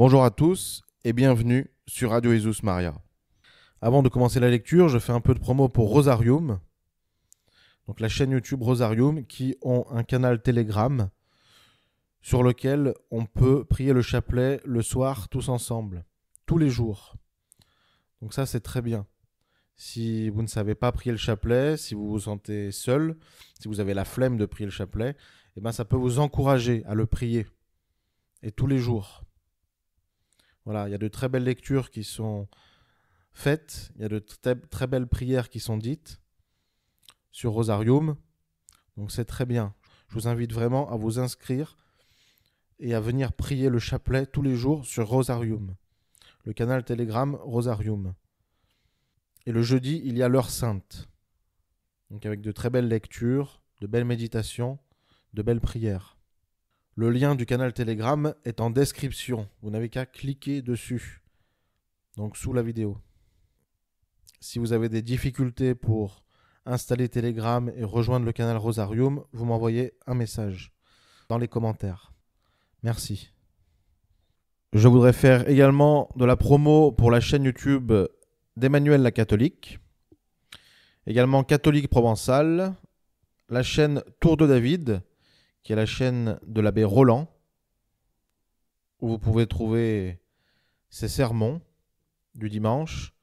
Bonjour à tous et bienvenue sur Radio Jesus Maria. Avant de commencer la lecture, je fais un peu de promo pour Rosarium, donc la chaîne YouTube Rosarium, qui ont un canal Telegram sur lequel on peut prier le chapelet le soir tous ensemble, tous les jours. Donc ça c'est très bien. Si vous ne savez pas prier le chapelet, si vous vous sentez seul, si vous avez la flemme de prier le chapelet, eh ben ça peut vous encourager à le prier et tous les jours. Voilà, il y a de très belles lectures qui sont faites, il y a de très, belles prières qui sont dites sur Rosarium. Donc c'est très bien. Je vous invite vraiment à vous inscrire et à venir prier le chapelet tous les jours sur Rosarium, le canal Telegram Rosarium. Et le jeudi, il y a l'heure sainte. Donc avec de très belles lectures, de belles méditations, de belles prières. Le lien du canal Telegram est en description. Vous n'avez qu'à cliquer dessus, donc sous la vidéo. Si vous avez des difficultés pour installer Telegram et rejoindre le canal Rosarium, vous m'envoyez un message dans les commentaires. Merci. Je voudrais faire également de la promo pour la chaîne YouTube d'Emmanuel la catholique, également catholique provençale, la chaîne Tour de David, qui est la chaîne de l'abbé Roland, où vous pouvez trouver ses sermons du dimanche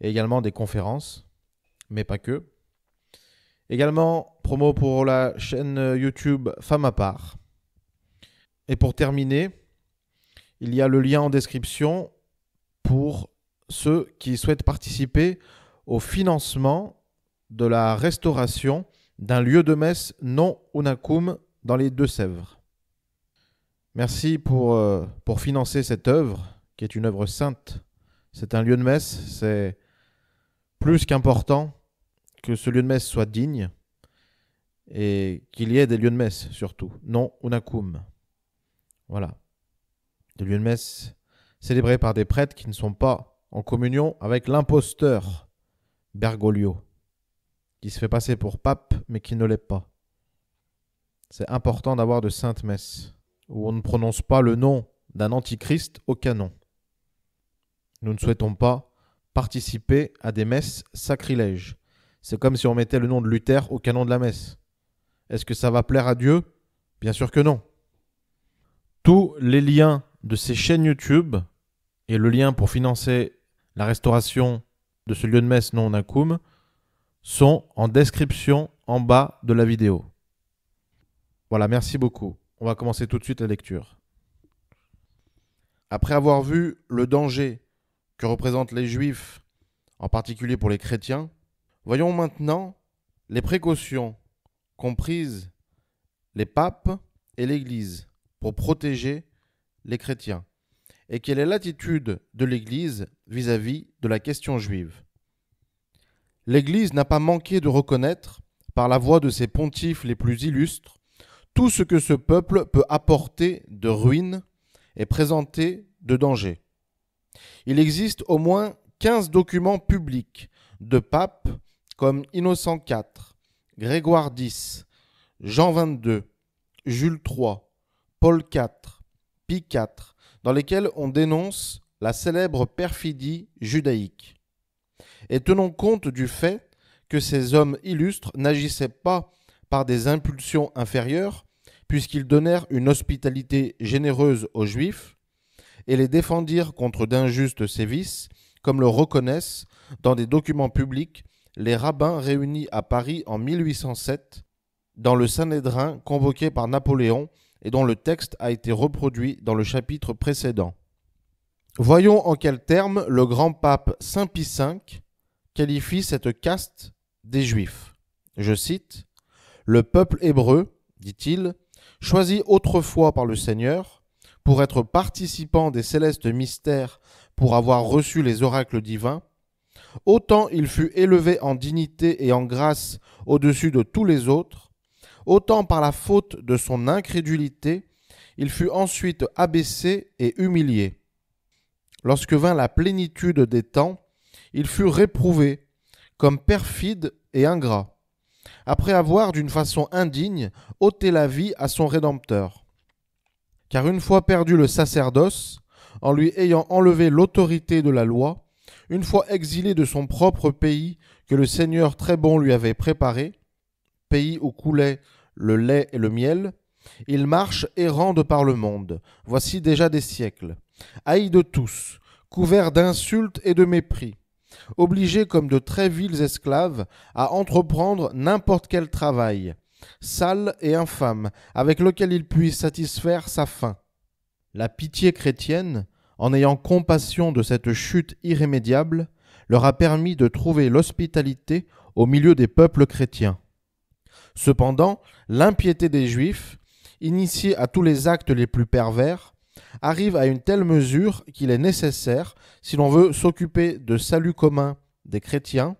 et également des conférences, mais pas que. Également, promo pour la chaîne YouTube Femme à part. Et pour terminer, il y a le lien en description pour ceux qui souhaitent participer au financement de la restauration d'un lieu de messe non unacum dans les Deux-Sèvres. Merci pour, euh, pour financer cette œuvre, qui est une œuvre sainte. C'est un lieu de messe, c'est plus qu'important que ce lieu de messe soit digne et qu'il y ait des lieux de messe surtout, non unacum. Voilà. Des lieux de messe célébrés par des prêtres qui ne sont pas en communion avec l'imposteur Bergoglio, qui se fait passer pour pape mais qui ne l'est pas. C'est important d'avoir de saintes messes, où on ne prononce pas le nom d'un antichrist au canon. Nous ne souhaitons pas participer à des messes sacrilèges. C'est comme si on mettait le nom de Luther au canon de la messe. Est-ce que ça va plaire à Dieu Bien sûr que non. Tous les liens de ces chaînes YouTube et le lien pour financer la restauration de ce lieu de messe non nakum sont en description en bas de la vidéo. Voilà, merci beaucoup. On va commencer tout de suite la lecture. Après avoir vu le danger que représentent les juifs, en particulier pour les chrétiens, voyons maintenant les précautions comprises les papes et l'Église pour protéger les chrétiens et quelle est l'attitude de l'Église vis-à-vis de la question juive. L'Église n'a pas manqué de reconnaître, par la voix de ses pontifes les plus illustres, tout ce que ce peuple peut apporter de ruines est présenté de danger. Il existe au moins 15 documents publics de papes comme Innocent IV, Grégoire X, Jean XXII, Jules III, Paul IV, Pie IV, dans lesquels on dénonce la célèbre perfidie judaïque. Et tenons compte du fait que ces hommes illustres n'agissaient pas par des impulsions inférieures, puisqu'ils donnèrent une hospitalité généreuse aux Juifs et les défendirent contre d'injustes sévices, comme le reconnaissent dans des documents publics les rabbins réunis à Paris en 1807 dans le Sanhédrin convoqué par Napoléon et dont le texte a été reproduit dans le chapitre précédent. Voyons en quels termes le grand pape Saint Pie V qualifie cette caste des Juifs. Je cite Le peuple hébreu, dit-il, Choisi autrefois par le Seigneur pour être participant des célestes mystères, pour avoir reçu les oracles divins, autant il fut élevé en dignité et en grâce au-dessus de tous les autres, autant par la faute de son incrédulité, il fut ensuite abaissé et humilié. Lorsque vint la plénitude des temps, il fut réprouvé comme perfide et ingrat après avoir d'une façon indigne ôté la vie à son Rédempteur. Car une fois perdu le sacerdoce, en lui ayant enlevé l'autorité de la loi, une fois exilé de son propre pays que le Seigneur très bon lui avait préparé, pays où coulaient le lait et le miel, il marche errant de par le monde, voici déjà des siècles, haï de tous, couvert d'insultes et de mépris, obligés comme de très vils esclaves à entreprendre n'importe quel travail, sale et infâme, avec lequel ils puissent satisfaire sa faim. La pitié chrétienne, en ayant compassion de cette chute irrémédiable, leur a permis de trouver l'hospitalité au milieu des peuples chrétiens. Cependant, l'impiété des Juifs, initiée à tous les actes les plus pervers, arrive à une telle mesure qu'il est nécessaire, si l'on veut s'occuper de salut commun des chrétiens,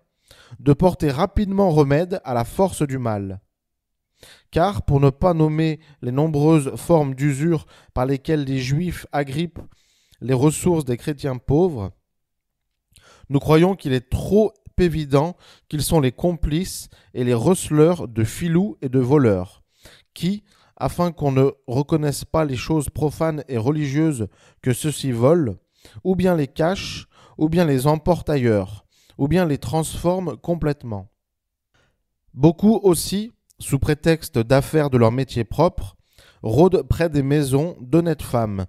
de porter rapidement remède à la force du mal. Car, pour ne pas nommer les nombreuses formes d'usure par lesquelles les Juifs agrippent les ressources des chrétiens pauvres, nous croyons qu'il est trop évident qu'ils sont les complices et les receleurs de filous et de voleurs, qui, afin qu'on ne reconnaisse pas les choses profanes et religieuses que ceux-ci volent, ou bien les cachent, ou bien les emportent ailleurs, ou bien les transforment complètement. Beaucoup aussi, sous prétexte d'affaires de leur métier propre, rôdent près des maisons d'honnêtes femmes,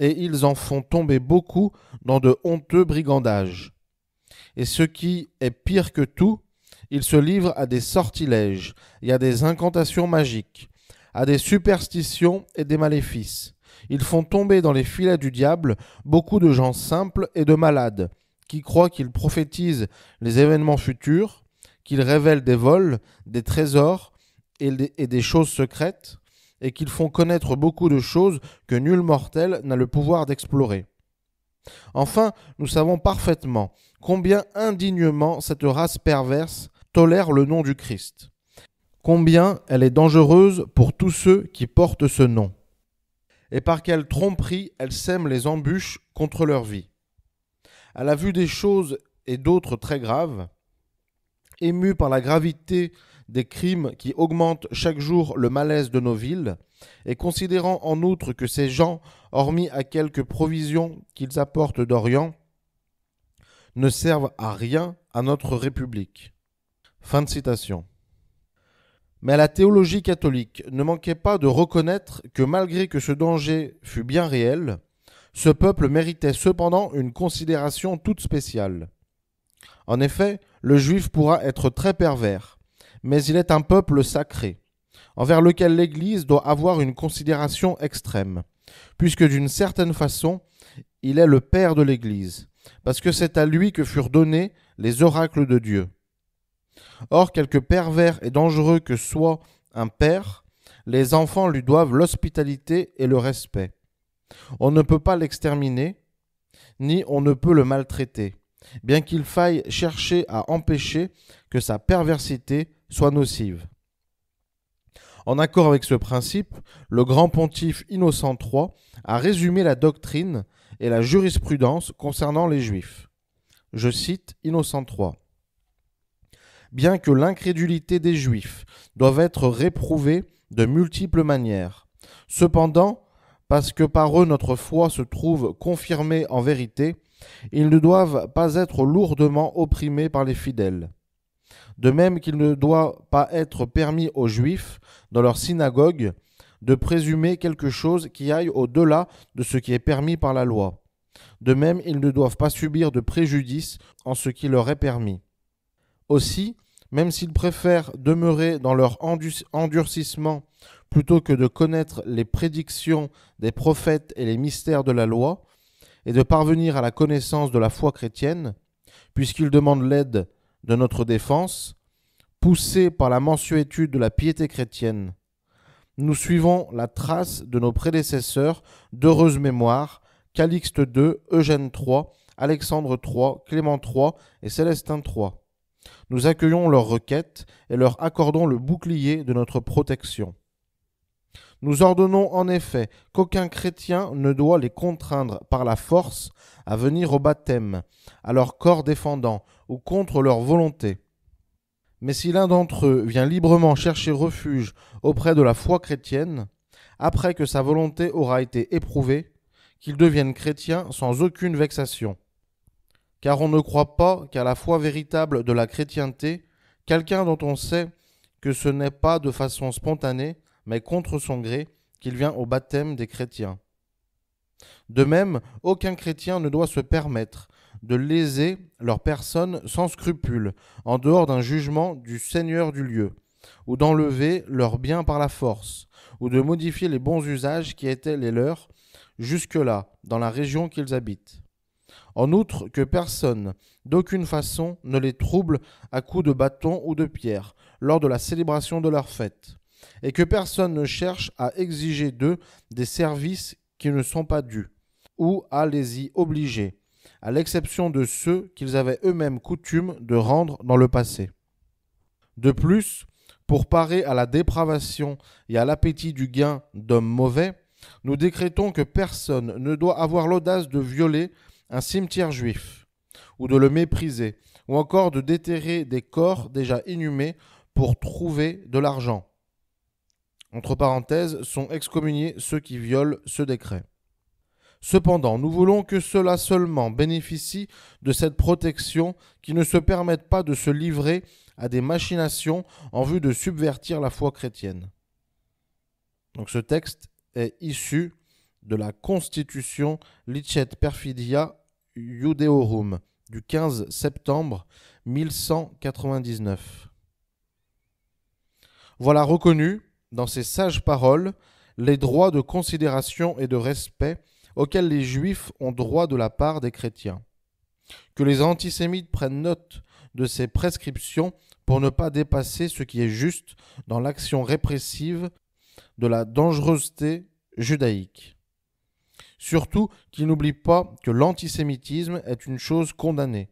et ils en font tomber beaucoup dans de honteux brigandages. Et ce qui est pire que tout, ils se livrent à des sortilèges et à des incantations magiques, à des superstitions et des maléfices. Ils font tomber dans les filets du diable beaucoup de gens simples et de malades, qui croient qu'ils prophétisent les événements futurs, qu'ils révèlent des vols, des trésors et des choses secrètes, et qu'ils font connaître beaucoup de choses que nul mortel n'a le pouvoir d'explorer. Enfin, nous savons parfaitement combien indignement cette race perverse tolère le nom du Christ combien elle est dangereuse pour tous ceux qui portent ce nom, et par quelle tromperie elle sème les embûches contre leur vie. À la vue des choses et d'autres très graves, ému par la gravité des crimes qui augmentent chaque jour le malaise de nos villes, et considérant en outre que ces gens, hormis à quelques provisions qu'ils apportent d'Orient, ne servent à rien à notre République. Fin de citation mais la théologie catholique ne manquait pas de reconnaître que malgré que ce danger fût bien réel, ce peuple méritait cependant une considération toute spéciale. En effet, le juif pourra être très pervers, mais il est un peuple sacré, envers lequel l'Église doit avoir une considération extrême, puisque d'une certaine façon, il est le Père de l'Église, parce que c'est à lui que furent donnés les oracles de Dieu. Or, quelque pervers et dangereux que soit un père, les enfants lui doivent l'hospitalité et le respect. On ne peut pas l'exterminer, ni on ne peut le maltraiter, bien qu'il faille chercher à empêcher que sa perversité soit nocive. En accord avec ce principe, le grand pontife Innocent III a résumé la doctrine et la jurisprudence concernant les Juifs. Je cite Innocent III bien que l'incrédulité des Juifs doive être réprouvée de multiples manières. Cependant, parce que par eux notre foi se trouve confirmée en vérité, ils ne doivent pas être lourdement opprimés par les fidèles. De même qu'il ne doit pas être permis aux Juifs, dans leur synagogue, de présumer quelque chose qui aille au-delà de ce qui est permis par la loi. De même, ils ne doivent pas subir de préjudice en ce qui leur est permis. Aussi, même s'ils préfèrent demeurer dans leur endurcissement plutôt que de connaître les prédictions des prophètes et les mystères de la loi, et de parvenir à la connaissance de la foi chrétienne, puisqu'ils demandent l'aide de notre défense, poussés par la mensuétude de la piété chrétienne. Nous suivons la trace de nos prédécesseurs d'heureuse mémoire, Calixte II, Eugène III, Alexandre III, Clément III et Célestin III. Nous accueillons leurs requêtes et leur accordons le bouclier de notre protection. Nous ordonnons en effet qu'aucun chrétien ne doit les contraindre par la force à venir au baptême, à leur corps défendant, ou contre leur volonté. Mais si l'un d'entre eux vient librement chercher refuge auprès de la foi chrétienne, après que sa volonté aura été éprouvée, qu'il devienne chrétien sans aucune vexation car on ne croit pas qu'à la foi véritable de la chrétienté, quelqu'un dont on sait que ce n'est pas de façon spontanée, mais contre son gré, qu'il vient au baptême des chrétiens. De même, aucun chrétien ne doit se permettre de léser leur personne sans scrupule, en dehors d'un jugement du Seigneur du lieu, ou d'enlever leurs biens par la force, ou de modifier les bons usages qui étaient les leurs jusque-là, dans la région qu'ils habitent. En outre, que personne, d'aucune façon, ne les trouble à coups de bâton ou de pierre lors de la célébration de leur fête, et que personne ne cherche à exiger d'eux des services qui ne sont pas dus, ou à les y obliger, à l'exception de ceux qu'ils avaient eux-mêmes coutume de rendre dans le passé. De plus, pour parer à la dépravation et à l'appétit du gain d'hommes mauvais, nous décrétons que personne ne doit avoir l'audace de violer un cimetière juif, ou de le mépriser, ou encore de déterrer des corps déjà inhumés pour trouver de l'argent. Entre parenthèses, sont excommuniés ceux qui violent ce décret. Cependant, nous voulons que cela seulement bénéficie de cette protection qui ne se permette pas de se livrer à des machinations en vue de subvertir la foi chrétienne. Donc ce texte est issu de la constitution Licet Perfidia du 15 septembre 1199. Voilà reconnus, dans ces sages paroles, les droits de considération et de respect auxquels les Juifs ont droit de la part des chrétiens. Que les antisémites prennent note de ces prescriptions pour ne pas dépasser ce qui est juste dans l'action répressive de la dangereuseté judaïque. Surtout qu'il n'oublie pas que l'antisémitisme est une chose condamnée.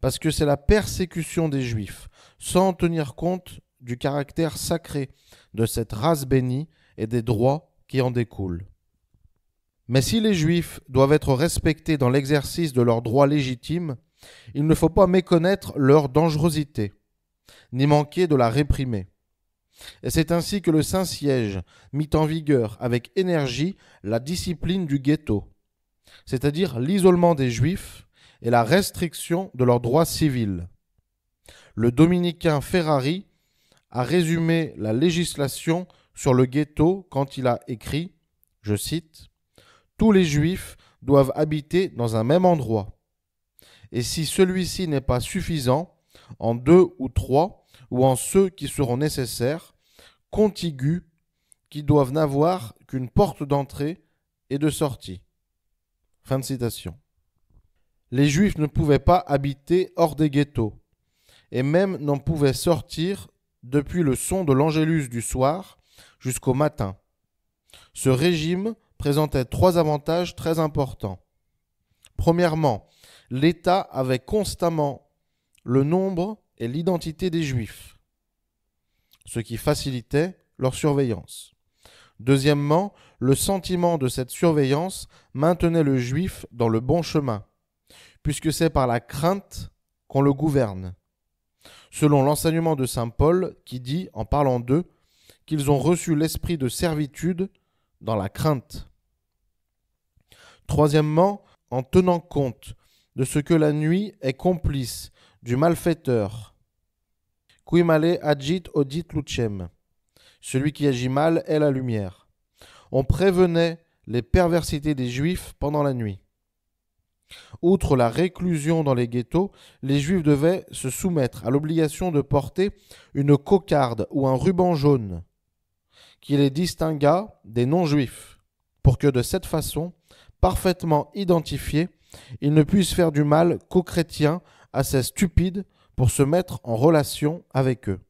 Parce que c'est la persécution des juifs, sans tenir compte du caractère sacré de cette race bénie et des droits qui en découlent. Mais si les juifs doivent être respectés dans l'exercice de leurs droits légitimes, il ne faut pas méconnaître leur dangerosité, ni manquer de la réprimer. Et c'est ainsi que le Saint-Siège mit en vigueur avec énergie la discipline du ghetto, c'est-à-dire l'isolement des Juifs et la restriction de leurs droits civils. Le dominicain Ferrari a résumé la législation sur le ghetto quand il a écrit, je cite, Tous les Juifs doivent habiter dans un même endroit. Et si celui-ci n'est pas suffisant, en deux ou trois, ou en ceux qui seront nécessaires, Contigus qui doivent n'avoir qu'une porte d'entrée et de sortie. Fin de citation. Les Juifs ne pouvaient pas habiter hors des ghettos, et même n'en pouvaient sortir depuis le son de l'Angélus du soir jusqu'au matin. Ce régime présentait trois avantages très importants. Premièrement, l'État avait constamment le nombre et l'identité des Juifs ce qui facilitait leur surveillance. Deuxièmement, le sentiment de cette surveillance maintenait le juif dans le bon chemin, puisque c'est par la crainte qu'on le gouverne. Selon l'enseignement de Saint Paul, qui dit, en parlant d'eux, qu'ils ont reçu l'esprit de servitude dans la crainte. Troisièmement, en tenant compte de ce que la nuit est complice du malfaiteur Quimale agit odit lucem. Celui qui agit mal est la lumière. On prévenait les perversités des Juifs pendant la nuit. Outre la réclusion dans les ghettos, les Juifs devaient se soumettre à l'obligation de porter une cocarde ou un ruban jaune qui les distingua des non-Juifs, pour que de cette façon, parfaitement identifiés, ils ne puissent faire du mal qu'aux chrétiens, assez stupides, pour se mettre en relation avec eux.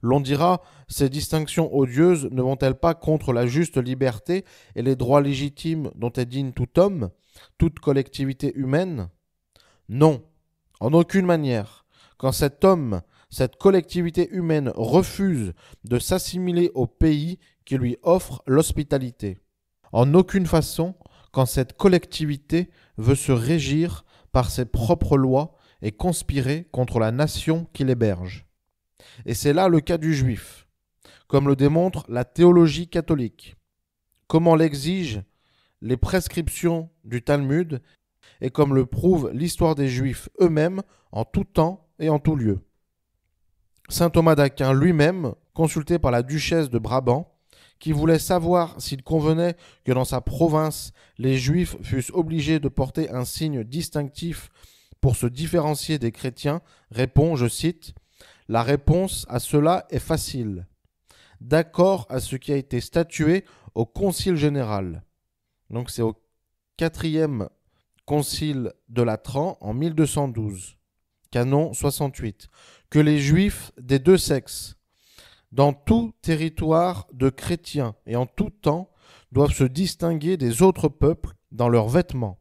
L'on dira, ces distinctions odieuses ne vont-elles pas contre la juste liberté et les droits légitimes dont est digne tout homme, toute collectivité humaine Non, en aucune manière. Quand cet homme, cette collectivité humaine refuse de s'assimiler au pays qui lui offre l'hospitalité. En aucune façon, quand cette collectivité veut se régir par ses propres lois et conspirer contre la nation qui l'héberge. Et c'est là le cas du juif, comme le démontre la théologie catholique, comment l'exigent les prescriptions du Talmud et comme le prouve l'histoire des juifs eux-mêmes en tout temps et en tout lieu. Saint Thomas d'Aquin lui-même, consulté par la duchesse de Brabant, qui voulait savoir s'il convenait que dans sa province les Juifs fussent obligés de porter un signe distinctif pour se différencier des chrétiens, répond, je cite, La réponse à cela est facile. D'accord à ce qui a été statué au Concile général. Donc c'est au quatrième Concile de Latran en 1212, canon 68, que les Juifs des deux sexes, dans tout territoire de chrétiens et en tout temps, doivent se distinguer des autres peuples dans leurs vêtements,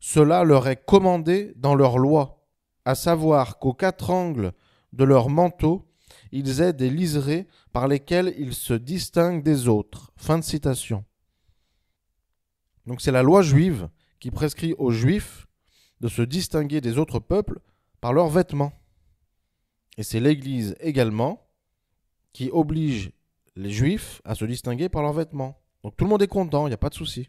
cela leur est commandé dans leur loi, à savoir qu'aux quatre angles de leur manteau, ils aient des liserés par lesquels ils se distinguent des autres. Fin de citation. Donc c'est la loi juive qui prescrit aux juifs de se distinguer des autres peuples par leurs vêtements. Et c'est l'Église également qui oblige les juifs à se distinguer par leurs vêtements. Donc tout le monde est content, il n'y a pas de souci.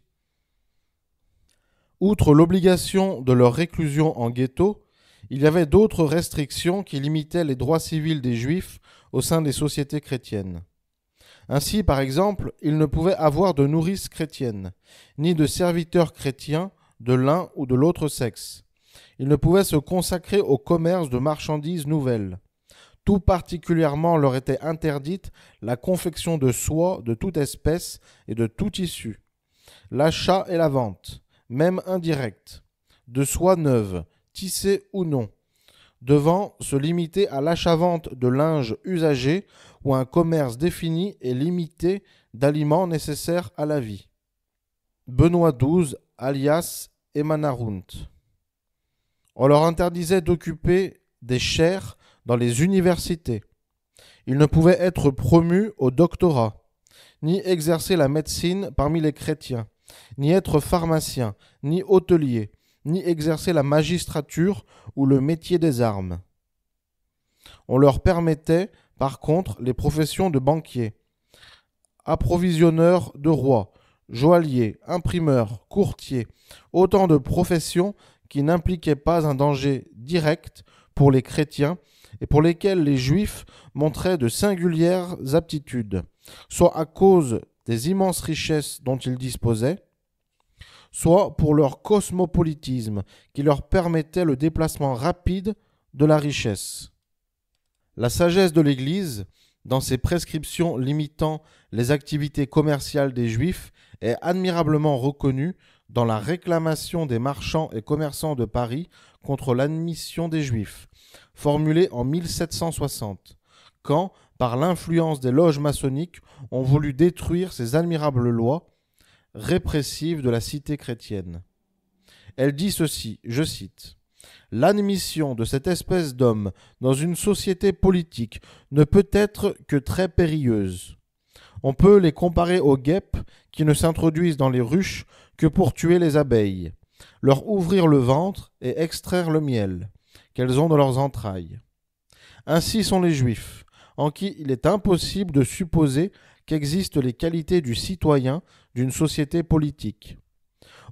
Outre l'obligation de leur réclusion en ghetto, il y avait d'autres restrictions qui limitaient les droits civils des juifs au sein des sociétés chrétiennes. Ainsi, par exemple, ils ne pouvaient avoir de nourrices chrétiennes, ni de serviteurs chrétiens de l'un ou de l'autre sexe. Ils ne pouvaient se consacrer au commerce de marchandises nouvelles. Tout particulièrement leur était interdite la confection de soie de toute espèce et de tout tissu, l'achat et la vente, même indirecte, de soie neuve, tissée ou non, devant se limiter à l'achat-vente de linge usagé ou à un commerce défini et limité d'aliments nécessaires à la vie. Benoît XII, alias Emanarunt. On leur interdisait d'occuper des chaires dans les universités. Ils ne pouvaient être promus au doctorat, ni exercer la médecine parmi les chrétiens ni être pharmacien, ni hôtelier, ni exercer la magistrature ou le métier des armes. On leur permettait, par contre, les professions de banquier, approvisionneur de rois, joaillier, imprimeur, courtier, autant de professions qui n'impliquaient pas un danger direct pour les chrétiens et pour lesquelles les juifs montraient de singulières aptitudes, soit à cause des immenses richesses dont ils disposaient, soit pour leur cosmopolitisme qui leur permettait le déplacement rapide de la richesse. La sagesse de l'Église, dans ses prescriptions limitant les activités commerciales des Juifs, est admirablement reconnue dans la réclamation des marchands et commerçants de Paris contre l'admission des Juifs, formulée en 1760, quand, par l'influence des loges maçonniques, ont voulu détruire ces admirables lois répressives de la cité chrétienne. Elle dit ceci, je cite. L'admission de cette espèce d'homme dans une société politique ne peut être que très périlleuse. On peut les comparer aux guêpes qui ne s'introduisent dans les ruches que pour tuer les abeilles, leur ouvrir le ventre et extraire le miel qu'elles ont de leurs entrailles. Ainsi sont les Juifs en qui il est impossible de supposer qu'existent les qualités du citoyen d'une société politique.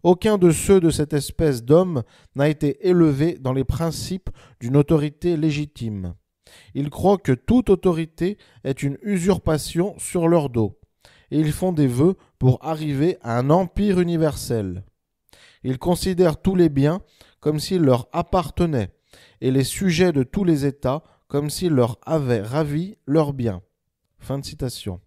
Aucun de ceux de cette espèce d'homme n'a été élevé dans les principes d'une autorité légitime. Ils croient que toute autorité est une usurpation sur leur dos, et ils font des vœux pour arriver à un empire universel. Ils considèrent tous les biens comme s'ils leur appartenaient, et les sujets de tous les États comme s'il leur avait ravi leurs biens. Fin de citation.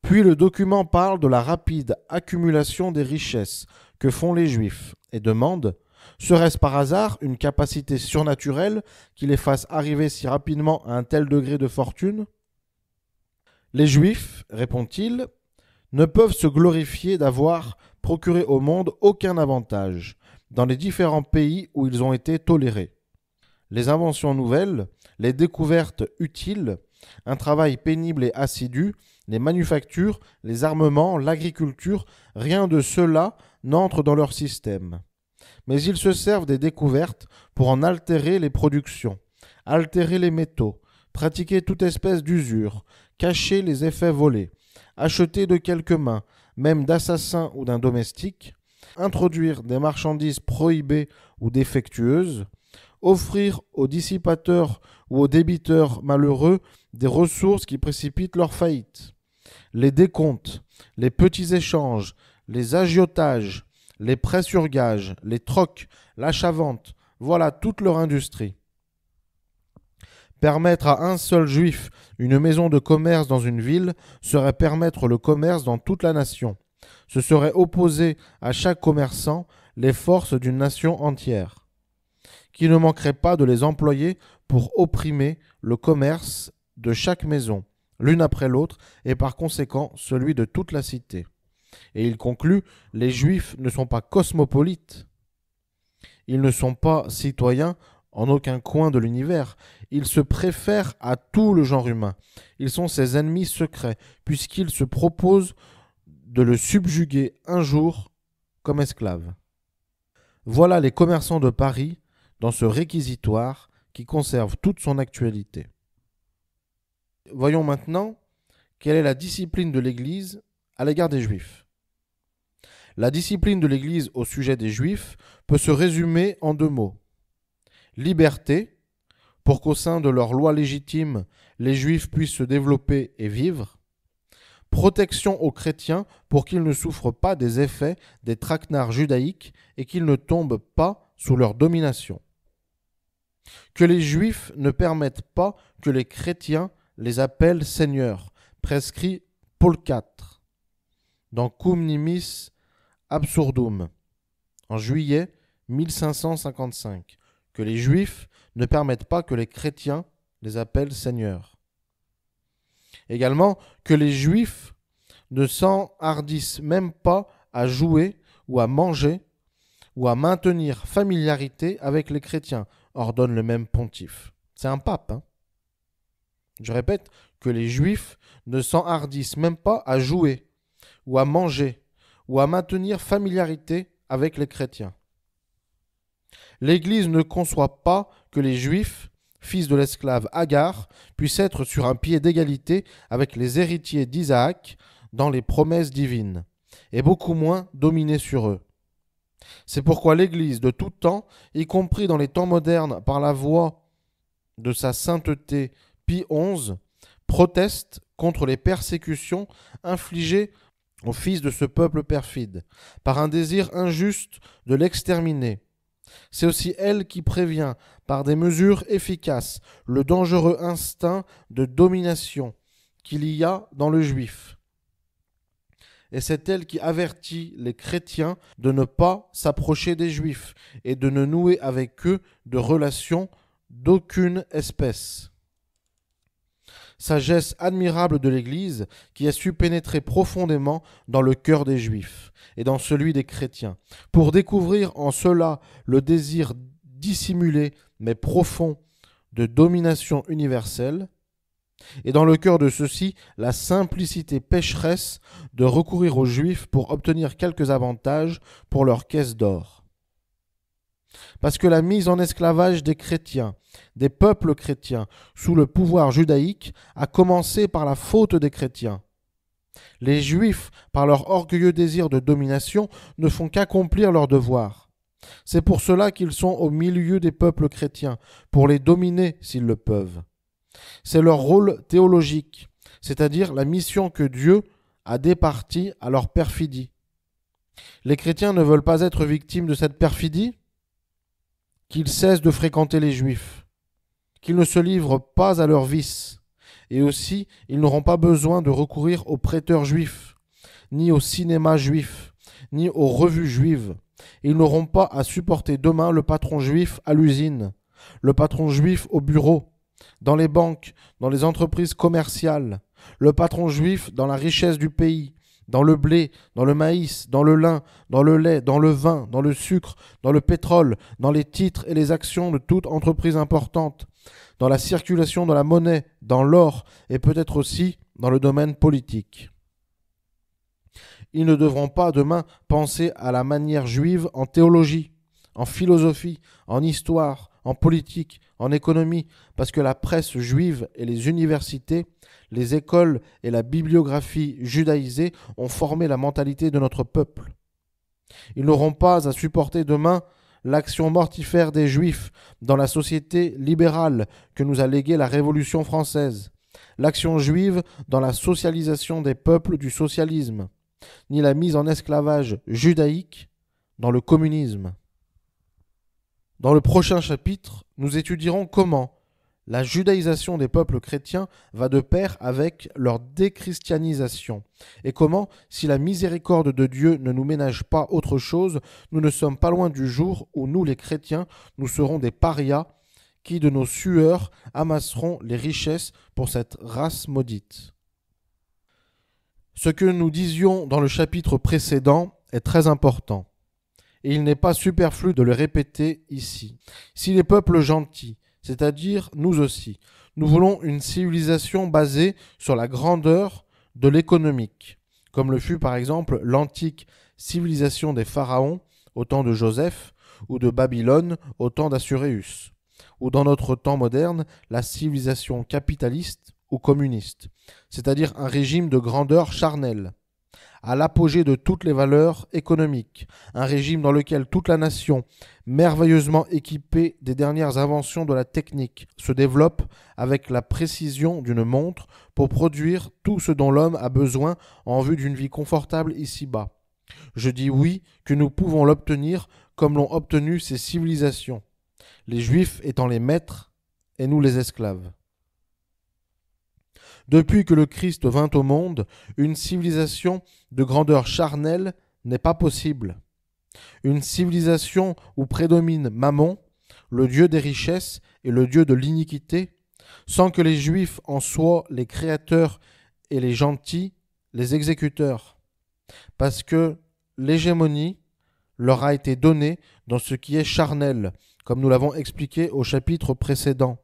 Puis le document parle de la rapide accumulation des richesses que font les Juifs et demande Serait-ce par hasard une capacité surnaturelle qui les fasse arriver si rapidement à un tel degré de fortune Les Juifs, répond-il, ne peuvent se glorifier d'avoir procuré au monde aucun avantage dans les différents pays où ils ont été tolérés. Les inventions nouvelles les découvertes utiles, un travail pénible et assidu, les manufactures, les armements, l'agriculture, rien de cela n'entre dans leur système. Mais ils se servent des découvertes pour en altérer les productions, altérer les métaux, pratiquer toute espèce d'usure, cacher les effets volés, acheter de quelques mains, même d'assassins ou d'un domestique, introduire des marchandises prohibées ou défectueuses, offrir aux dissipateurs ou aux débiteurs malheureux des ressources qui précipitent leur faillite. Les décomptes, les petits échanges, les agiotages, les prêts sur gage, les trocs, l'achat-vente, voilà toute leur industrie. Permettre à un seul juif une maison de commerce dans une ville serait permettre le commerce dans toute la nation. Ce serait opposer à chaque commerçant les forces d'une nation entière qui ne manquerait pas de les employer pour opprimer le commerce de chaque maison, l'une après l'autre, et par conséquent celui de toute la cité. Et il conclut, les Juifs ne sont pas cosmopolites, ils ne sont pas citoyens en aucun coin de l'univers, ils se préfèrent à tout le genre humain, ils sont ses ennemis secrets, puisqu'ils se proposent de le subjuguer un jour comme esclave. Voilà les commerçants de Paris dans ce réquisitoire qui conserve toute son actualité. Voyons maintenant quelle est la discipline de l'Église à l'égard des Juifs. La discipline de l'Église au sujet des Juifs peut se résumer en deux mots. Liberté, pour qu'au sein de leur loi légitime, les Juifs puissent se développer et vivre. Protection aux chrétiens pour qu'ils ne souffrent pas des effets des traquenards judaïques et qu'ils ne tombent pas sous leur domination que les Juifs ne permettent pas que les chrétiens les appellent Seigneur, prescrit Paul IV dans Cum Nimis Absurdum en juillet 1555, que les Juifs ne permettent pas que les chrétiens les appellent Seigneur. Également, que les Juifs ne s'enhardissent même pas à jouer ou à manger ou à maintenir familiarité avec les chrétiens, ordonne le même pontife. C'est un pape. Hein. Je répète que les juifs ne s'enhardissent même pas à jouer, ou à manger, ou à maintenir familiarité avec les chrétiens. L'Église ne conçoit pas que les juifs, fils de l'esclave Agar, puissent être sur un pied d'égalité avec les héritiers d'Isaac dans les promesses divines, et beaucoup moins dominer sur eux. C'est pourquoi l'Église de tout temps, y compris dans les temps modernes par la voix de sa sainteté Pie XI, proteste contre les persécutions infligées aux fils de ce peuple perfide, par un désir injuste de l'exterminer. C'est aussi elle qui prévient, par des mesures efficaces, le dangereux instinct de domination qu'il y a dans le juif et c'est elle qui avertit les chrétiens de ne pas s'approcher des juifs et de ne nouer avec eux de relations d'aucune espèce. Sagesse admirable de l'Église qui a su pénétrer profondément dans le cœur des Juifs et dans celui des chrétiens, pour découvrir en cela le désir dissimulé mais profond de domination universelle, et dans le cœur de ceux-ci, la simplicité pécheresse de recourir aux Juifs pour obtenir quelques avantages pour leur caisse d'or. Parce que la mise en esclavage des chrétiens, des peuples chrétiens, sous le pouvoir judaïque, a commencé par la faute des chrétiens. Les Juifs, par leur orgueilleux désir de domination, ne font qu'accomplir leur devoir. C'est pour cela qu'ils sont au milieu des peuples chrétiens, pour les dominer s'ils le peuvent. C'est leur rôle théologique, c'est-à-dire la mission que Dieu a départie à leur perfidie. Les chrétiens ne veulent pas être victimes de cette perfidie, qu'ils cessent de fréquenter les juifs, qu'ils ne se livrent pas à leurs vices, et aussi ils n'auront pas besoin de recourir aux prêteurs juifs, ni au cinéma juif, ni aux revues juives. Ils n'auront pas à supporter demain le patron juif à l'usine, le patron juif au bureau, dans les banques, dans les entreprises commerciales, le patron juif dans la richesse du pays, dans le blé, dans le maïs, dans le lin, dans le lait, dans le vin, dans le sucre, dans le pétrole, dans les titres et les actions de toute entreprise importante, dans la circulation de la monnaie, dans l'or et peut-être aussi dans le domaine politique. Ils ne devront pas demain penser à la manière juive en théologie, en philosophie, en histoire, en politique, en économie, parce que la presse juive et les universités, les écoles et la bibliographie judaïsée ont formé la mentalité de notre peuple. Ils n'auront pas à supporter demain l'action mortifère des juifs dans la société libérale que nous a léguée la Révolution française, l'action juive dans la socialisation des peuples du socialisme, ni la mise en esclavage judaïque dans le communisme. Dans le prochain chapitre, nous étudierons comment la judaïsation des peuples chrétiens va de pair avec leur déchristianisation, et comment, si la miséricorde de Dieu ne nous ménage pas autre chose, nous ne sommes pas loin du jour où nous, les chrétiens, nous serons des parias qui, de nos sueurs, amasseront les richesses pour cette race maudite. Ce que nous disions dans le chapitre précédent est très important et il n'est pas superflu de le répéter ici. Si les peuples gentils, c'est-à-dire nous aussi, nous voulons une civilisation basée sur la grandeur de l'économique, comme le fut par exemple l'antique civilisation des pharaons au temps de Joseph, ou de Babylone au temps d'Assuréus, ou dans notre temps moderne, la civilisation capitaliste ou communiste, c'est-à-dire un régime de grandeur charnelle, à l'apogée de toutes les valeurs économiques, un régime dans lequel toute la nation, merveilleusement équipée des dernières inventions de la technique, se développe avec la précision d'une montre pour produire tout ce dont l'homme a besoin en vue d'une vie confortable ici-bas. Je dis oui que nous pouvons l'obtenir comme l'ont obtenu ces civilisations, les Juifs étant les maîtres et nous les esclaves. Depuis que le Christ vint au monde, une civilisation de grandeur charnelle n'est pas possible. Une civilisation où prédomine Mammon, le dieu des richesses et le dieu de l'iniquité, sans que les Juifs en soient les créateurs et les gentils les exécuteurs, parce que l'hégémonie leur a été donnée dans ce qui est charnel, comme nous l'avons expliqué au chapitre précédent.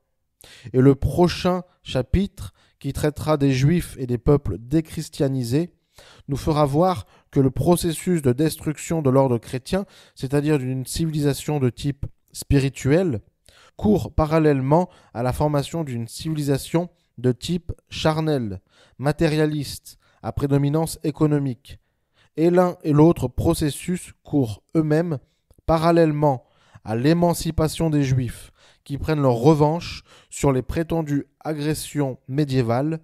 Et le prochain chapitre qui traitera des juifs et des peuples déchristianisés, nous fera voir que le processus de destruction de l'ordre chrétien, c'est-à-dire d'une civilisation de type spirituel, court parallèlement à la formation d'une civilisation de type charnel, matérialiste, à prédominance économique. Et l'un et l'autre processus court eux-mêmes parallèlement à l'émancipation des Juifs qui prennent leur revanche sur les prétendues agressions médiévales,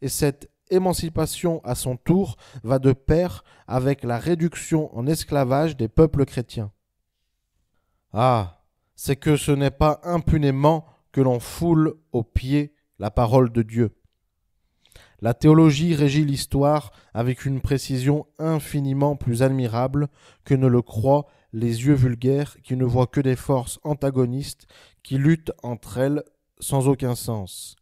et cette émancipation à son tour va de pair avec la réduction en esclavage des peuples chrétiens. Ah, c'est que ce n'est pas impunément que l'on foule aux pieds la parole de Dieu. La théologie régit l'histoire avec une précision infiniment plus admirable que ne le croit les yeux vulgaires qui ne voient que des forces antagonistes qui luttent entre elles sans aucun sens.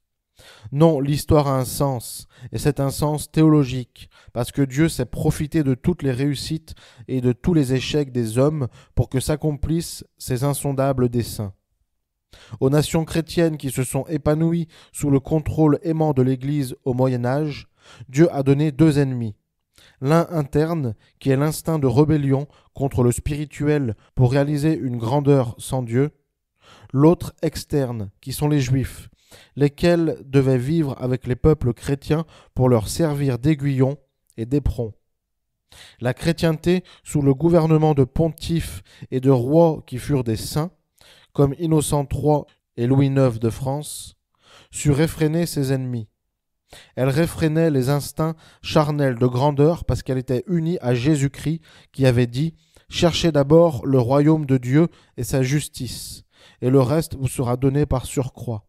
Non, l'histoire a un sens, et c'est un sens théologique, parce que Dieu s'est profité de toutes les réussites et de tous les échecs des hommes pour que s'accomplissent ses insondables desseins. Aux nations chrétiennes qui se sont épanouies sous le contrôle aimant de l'Église au Moyen Âge, Dieu a donné deux ennemis, l'un interne qui est l'instinct de rébellion contre le spirituel pour réaliser une grandeur sans Dieu, l'autre externe qui sont les Juifs, lesquels devaient vivre avec les peuples chrétiens pour leur servir d'aiguillon et d'éperon. La chrétienté, sous le gouvernement de pontifes et de rois qui furent des saints, comme Innocent III et Louis IX de France, sut réfréner ses ennemis. Elle réfrénait les instincts charnels de grandeur parce qu'elle était unie à Jésus-Christ qui avait dit Cherchez d'abord le royaume de Dieu et sa justice, et le reste vous sera donné par surcroît.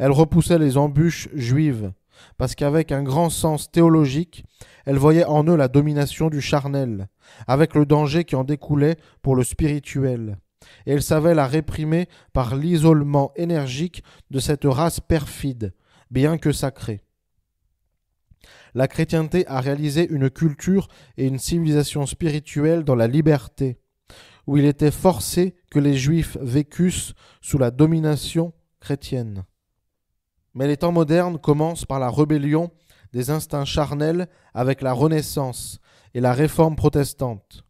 Elle repoussait les embûches juives parce qu'avec un grand sens théologique, elle voyait en eux la domination du charnel, avec le danger qui en découlait pour le spirituel et elle savait la réprimer par l'isolement énergique de cette race perfide, bien que sacré. La chrétienté a réalisé une culture et une civilisation spirituelle dans la liberté, où il était forcé que les juifs vécussent sous la domination chrétienne. Mais les temps modernes commencent par la rébellion des instincts charnels avec la Renaissance et la réforme protestante,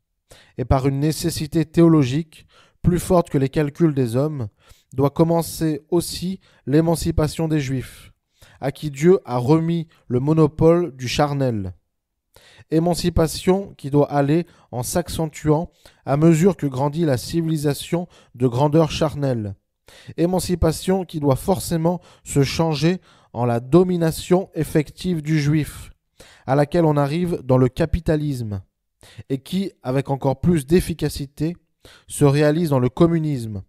et par une nécessité théologique plus forte que les calculs des hommes, doit commencer aussi l'émancipation des juifs à qui Dieu a remis le monopole du charnel. Émancipation qui doit aller en s'accentuant à mesure que grandit la civilisation de grandeur charnelle. Émancipation qui doit forcément se changer en la domination effective du juif, à laquelle on arrive dans le capitalisme, et qui, avec encore plus d'efficacité, se réalise dans le communisme,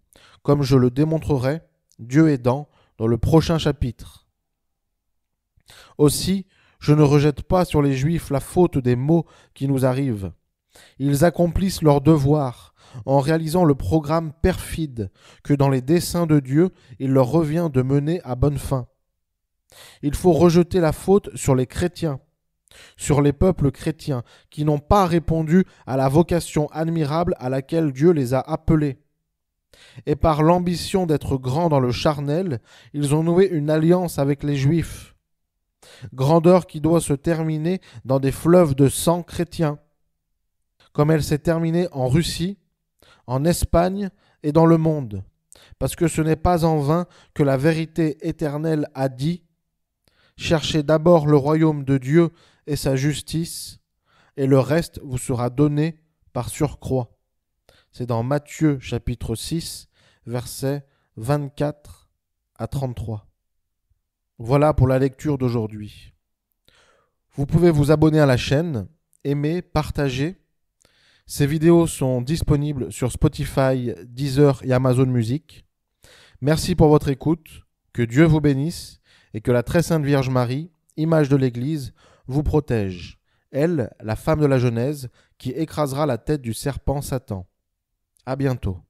comme je le démontrerai, Dieu aidant, dans le prochain chapitre. Aussi, je ne rejette pas sur les Juifs la faute des maux qui nous arrivent. Ils accomplissent leur devoir en réalisant le programme perfide que dans les desseins de Dieu il leur revient de mener à bonne fin. Il faut rejeter la faute sur les chrétiens, sur les peuples chrétiens qui n'ont pas répondu à la vocation admirable à laquelle Dieu les a appelés. Et par l'ambition d'être grands dans le charnel, ils ont noué une alliance avec les Juifs grandeur qui doit se terminer dans des fleuves de sang chrétien, comme elle s'est terminée en Russie, en Espagne et dans le monde, parce que ce n'est pas en vain que la vérité éternelle a dit, Cherchez d'abord le royaume de Dieu et sa justice, et le reste vous sera donné par surcroît. C'est dans Matthieu chapitre 6, versets 24 à 33. Voilà pour la lecture d'aujourd'hui. Vous pouvez vous abonner à la chaîne, aimer, partager. Ces vidéos sont disponibles sur Spotify, Deezer et Amazon Music. Merci pour votre écoute, que Dieu vous bénisse et que la très sainte Vierge Marie, image de l'Église, vous protège, elle, la femme de la Genèse, qui écrasera la tête du serpent Satan. À bientôt.